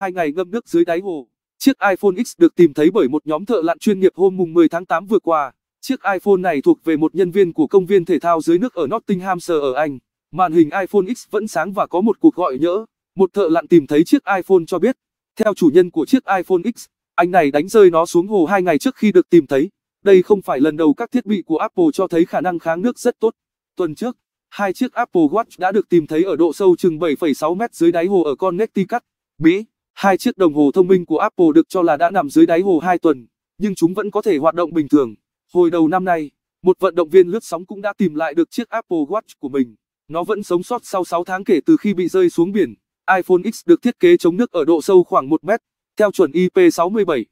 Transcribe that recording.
Hai ngày ngâm nước dưới đáy hồ, chiếc iPhone X được tìm thấy bởi một nhóm thợ lặn chuyên nghiệp hôm mùng 10 tháng 8 vừa qua. Chiếc iPhone này thuộc về một nhân viên của công viên thể thao dưới nước ở Nottinghamshire ở Anh. Màn hình iPhone X vẫn sáng và có một cuộc gọi nhỡ. Một thợ lặn tìm thấy chiếc iPhone cho biết, theo chủ nhân của chiếc iPhone X, anh này đánh rơi nó xuống hồ hai ngày trước khi được tìm thấy. Đây không phải lần đầu các thiết bị của Apple cho thấy khả năng kháng nước rất tốt. Tuần trước, hai chiếc Apple Watch đã được tìm thấy ở độ sâu chừng 7,6 mét dưới đáy hồ ở Connecticut, Mỹ. Hai chiếc đồng hồ thông minh của Apple được cho là đã nằm dưới đáy hồ 2 tuần, nhưng chúng vẫn có thể hoạt động bình thường. Hồi đầu năm nay, một vận động viên lướt sóng cũng đã tìm lại được chiếc Apple Watch của mình. Nó vẫn sống sót sau 6 tháng kể từ khi bị rơi xuống biển. iPhone X được thiết kế chống nước ở độ sâu khoảng 1 mét, theo chuẩn IP67.